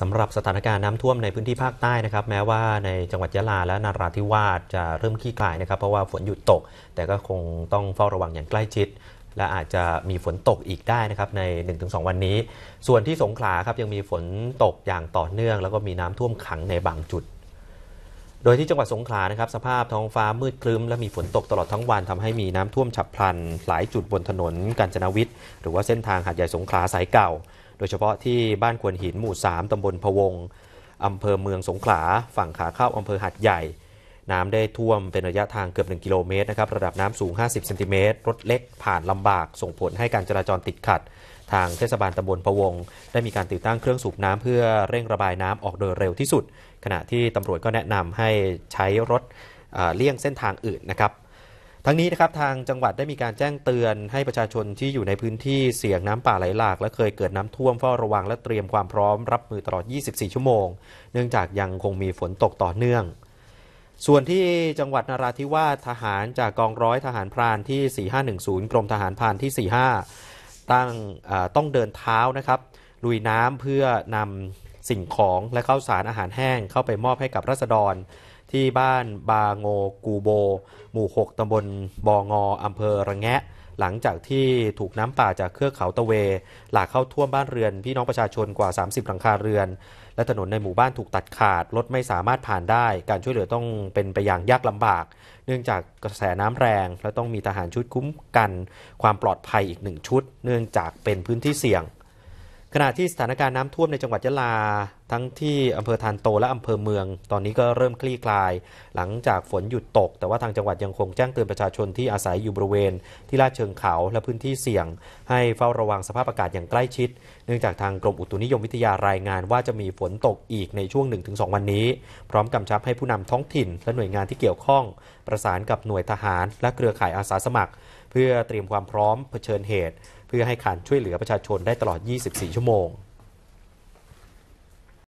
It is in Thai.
สำหรับสถานการณ์น้ำท่วมในพื้นที่ภาคใต้นะครับแม้ว่าในจังหวัดยะลาและนาราธิวาสจะเริ่มคลี่คลายนะครับ เพราะว่าฝนหยุดตก แต่ก็คงต้องเฝ้าระวังอย่างใกล้ชิด และอาจจะมีฝนตกอีกได้นะครับใน 1-2 วันนี้ ส่วนที่สงขลาครับยังมีฝนตกอย่างต่อเนื่อง แล้วก็มีน้ำท่วมขังในบางจุด โดยที่จังหวัดสงขลานะครับสภาพท้องฟ้ามืดครึ้มและมีฝนตกตลอดทั้งวัน ทำให้มีน้ำท่วมฉับพลันหลายจุดบนถนน กาญจนาวิทย์หรือว่าเส้นทางหาดใหญ่สงขลาสายเก่าดยเฉพาะที่บ้านควนหินหมู่3ตำบลพวงอำเภอเมืองสงขลาฝั่งขาเข้าอำเภอหัดใหญ่ น้ำได้ท่วมเป็นระยะทางเกือบ 1 กิโลเมตรนะครับระดับน้ำสูง 50เซนติเมตรรถเล็กผ่านลำบาก ส่งผลให้การจราจรติดขัด ทางเทศบาลตำบลพวง ได้มีการติดตั้งเครื่องสูบน้ำเพื่อเร่งระบายน้ำออกโดยเร็วที่สุด ขณะที่ตำรวจก็แนะนำให้ใช้รถเลี่ยงเส้นทางอื่นนะครับทั้งนี้นะครับทางจังหวัดได้มีการแจ้งเตือนให้ประชาชนที่อยู่ในพื้นที่เสี่ยงน้ำป่าไหลหลาก และเคยเกิดน้ำท่วมเฝ้าระวังและเตรียมความพร้อมรับมือตลอด 24 ชั่วโมง เนื่องจากยังคงมีฝนตกต่อเนื่อง ส่วนที่จังหวัดนราธิวาสทหารจากกองร้อยทหารพราน ที่ 4510 กรมทหารพรานที่ 45 ตั้งต้องเดินเท้านะครับลุยน้ำเพื่อนำสิ่งของและข้าวสารอาหารแห้ง เข้าไปมอบให้กับรัษฎรที่บ้านบางโงกูโบ หมู่6ตำบลบองออำเภอระแงะ หลังจากที่ถูกน้ำป่าจากเครือเขาตะเว หลากเข้าท่วมบ้านเรือนพี่น้องประชาชนกว่า 30หลังคาเรือน และถนนในหมู่บ้านถูกตัดขาดรถไม่สามารถผ่านได้ การช่วยเหลือต้องเป็นไปอย่างยากลำบาก เนื่องจากกระแสน้ำแรงและต้องมีทหารชุดคุ้มกัน ความปลอดภัยอีกหนึ่งชุด เนื่องจากเป็นพื้นที่เสี่ยง ขณะที่สถานการณ์น้ำท่วมในจังหวัดยะลาทั้งที่อำเภอทานโตและอำเภอเมือง ตอนนี้ก็เริ่มคลี่คลาย หลังจากฝนหยุดตก แต่ว่าทางจังหวัดยังคงแจ้งเตือนประชาชนที่อาศัยอยู่บริเวณ ที่ลาดเชิงเขาและพื้นที่เสี่ยง ให้เฝ้าระวังสภาพอากาศอย่างใกล้ชิด เนื่องจากทางกรมอุตุนิยมวิทยารายงานว่าจะมีฝนตกอีกในช่วง 1-2 วันนี้ พร้อมกำชับให้ผู้นำท้องถิ่น และหน่วยงานที่เกี่ยวข้อง ประสานกับหน่วยทหารและเครือข่ายอาสาสมัคร เพื่อเตรียมความพร้อมเผชิญเหตุ เพื่อให้การช่วยเหลือประชาชนได้ตลอด 24 ชั่วโมง